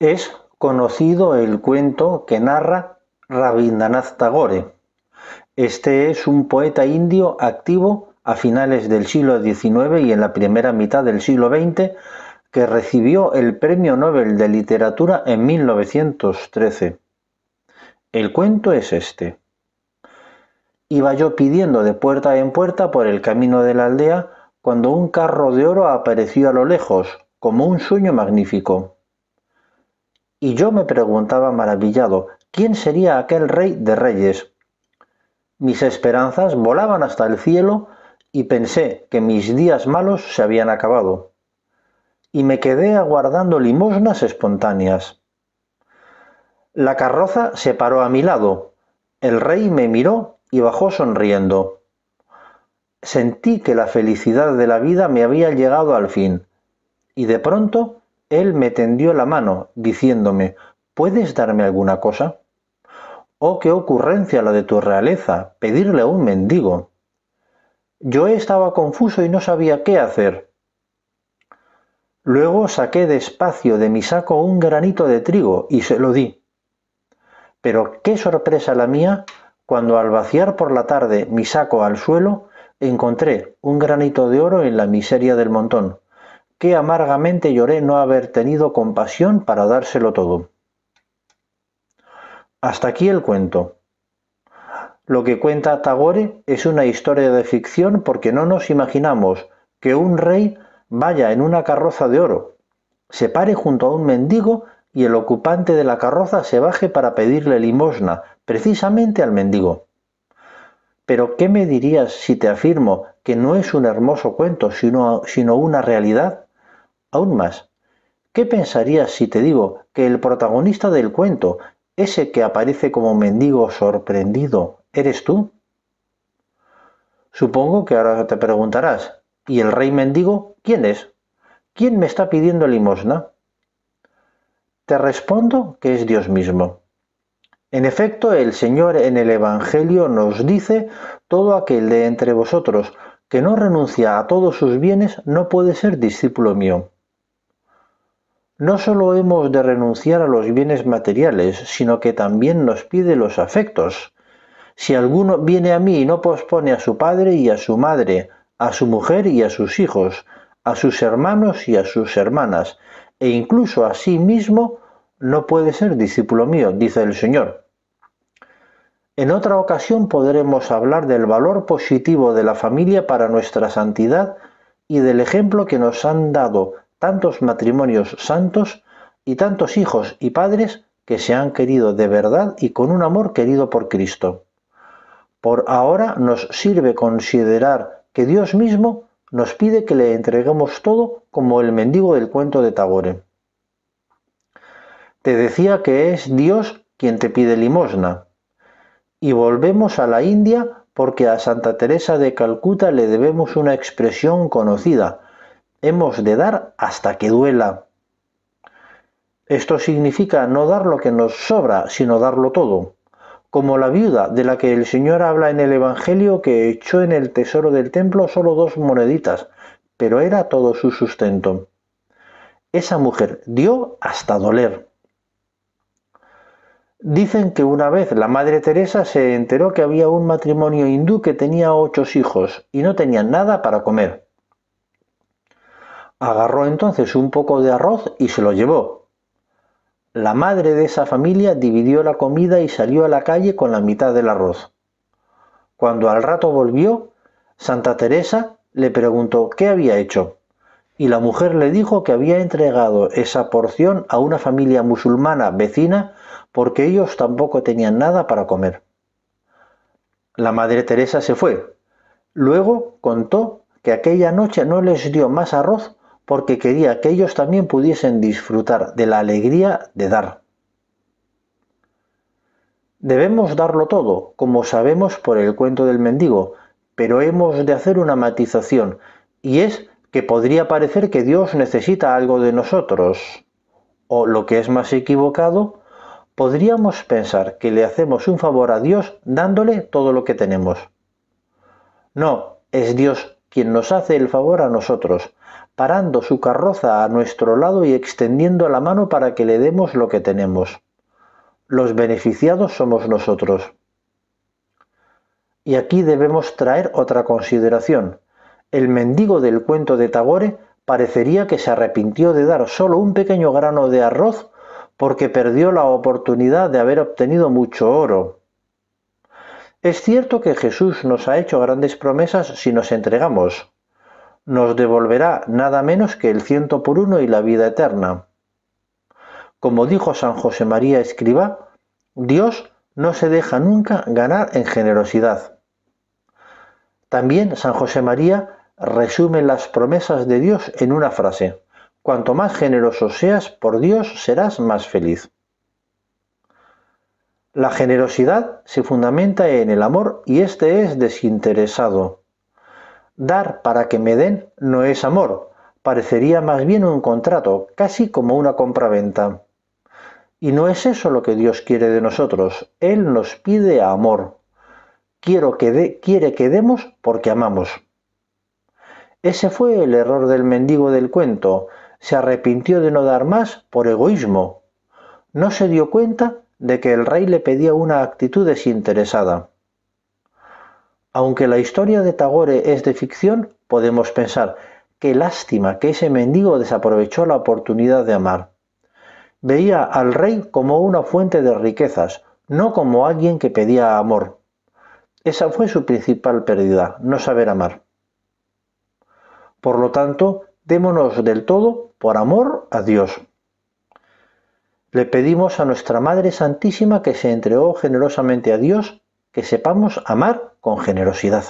Es conocido el cuento que narra Rabindranath Tagore. Este es un poeta indio activo a finales del siglo XIX y en la primera mitad del siglo XX que recibió el Premio Nobel de Literatura en 1913. El cuento es este. Iba yo pidiendo de puerta en puerta por el camino de la aldea cuando un carro de oro apareció a lo lejos, como un sueño magnífico. Y yo me preguntaba maravillado, ¿quién sería aquel rey de reyes? Mis esperanzas volaban hasta el cielo y pensé que mis días malos se habían acabado. Y me quedé aguardando limosnas espontáneas. La carroza se paró a mi lado. El rey me miró y bajó sonriendo. Sentí que la felicidad de la vida me había llegado al fin, y de pronto él me tendió la mano, diciéndome ¿Puedes darme alguna cosa? Oh, qué ocurrencia la de tu realeza, pedirle a un mendigo. Yo estaba confuso y no sabía qué hacer. Luego saqué despacio de mi saco un granito de trigo y se lo di. Pero qué sorpresa la mía cuando al vaciar por la tarde mi saco al suelo encontré un granito de oro en la miseria del montón. Qué amargamente lloré no haber tenido compasión para dárselo todo. Hasta aquí el cuento. Lo que cuenta Tagore es una historia de ficción porque no nos imaginamos que un rey vaya en una carroza de oro, se pare junto a un mendigo y el ocupante de la carroza se baje para pedirle limosna, precisamente al mendigo. Pero ¿qué me dirías si te afirmo que no es un hermoso cuento, sino, sino una realidad? Aún más, ¿qué pensarías si te digo que el protagonista del cuento, ese que aparece como mendigo sorprendido, eres tú? Supongo que ahora te preguntarás, ¿y el rey mendigo quién es? ¿Quién me está pidiendo limosna? Te respondo que es Dios mismo. En efecto, el Señor en el Evangelio nos dice, todo aquel de entre vosotros que no renuncia a todos sus bienes no puede ser discípulo mío. No solo hemos de renunciar a los bienes materiales, sino que también nos pide los afectos. Si alguno viene a mí y no pospone a su padre y a su madre, a su mujer y a sus hijos, a sus hermanos y a sus hermanas, e incluso a sí mismo, no puede ser discípulo mío, dice el Señor. En otra ocasión podremos hablar del valor positivo de la familia para nuestra santidad y del ejemplo que nos han dado tantos matrimonios santos y tantos hijos y padres que se han querido de verdad y con un amor querido por Cristo. Por ahora nos sirve considerar que Dios mismo nos pide que le entreguemos todo como el mendigo del cuento de Tabore. Te decía que es Dios quien te pide limosna. Y volvemos a la India porque a Santa Teresa de Calcuta le debemos una expresión conocida, hemos de dar hasta que duela. Esto significa no dar lo que nos sobra, sino darlo todo, como la viuda de la que el Señor habla en el Evangelio que echó en el tesoro del templo solo dos moneditas, pero era todo su sustento. Esa mujer dio hasta doler. Dicen que una vez la Madre Teresa se enteró que había un matrimonio hindú que tenía ocho hijos y no tenían nada para comer. Agarró entonces un poco de arroz y se lo llevó. La madre de esa familia dividió la comida y salió a la calle con la mitad del arroz. Cuando al rato volvió, Santa Teresa le preguntó qué había hecho, y la mujer le dijo que había entregado esa porción a una familia musulmana vecina porque ellos tampoco tenían nada para comer. La Madre Teresa se fue. Luego contó que aquella noche no les dio más arroz porque quería que ellos también pudiesen disfrutar de la alegría de dar. Debemos darlo todo, como sabemos por el cuento del mendigo, pero hemos de hacer una matización, y es que podría parecer que Dios necesita algo de nosotros. O lo que es más equivocado, podríamos pensar que le hacemos un favor a Dios dándole todo lo que tenemos. No, es Dios quien nos hace el favor a nosotros, parando su carroza a nuestro lado y extendiendo la mano para que le demos lo que tenemos. Los beneficiados somos nosotros. Y aquí debemos traer otra consideración. El mendigo del cuento de Tagore parecería que se arrepintió de dar solo un pequeño grano de arroz porque perdió la oportunidad de haber obtenido mucho oro. Es cierto que Jesús nos ha hecho grandes promesas si nos entregamos, nos devolverá nada menos que el ciento por uno y la vida eterna. Como dijo San José María Escriba, Dios no se deja nunca ganar en generosidad. También San José María resume las promesas de Dios en una frase. Cuanto más generoso seas por Dios, serás más feliz. La generosidad se fundamenta en el amor y este es desinteresado. Dar para que me den no es amor, parecería más bien un contrato, casi como una compraventa. Y no es eso lo que Dios quiere de nosotros, Él nos pide amor. Quiero que quiere que demos porque amamos. Ese fue el error del mendigo del cuento, se arrepintió de no dar más por egoísmo. No se dio cuenta de que el rey le pedía una actitud desinteresada. Aunque la historia de Tagore es de ficción, podemos pensar, qué lástima que ese mendigo desaprovechó la oportunidad de amar. Veía al rey como una fuente de riquezas, no como alguien que pedía amor. Esa fue su principal pérdida, no saber amar. Por lo tanto, démonos del todo por amor a Dios. Le pedimos a nuestra Madre Santísima que se entregó generosamente a Dios que sepamos amar con generosidad.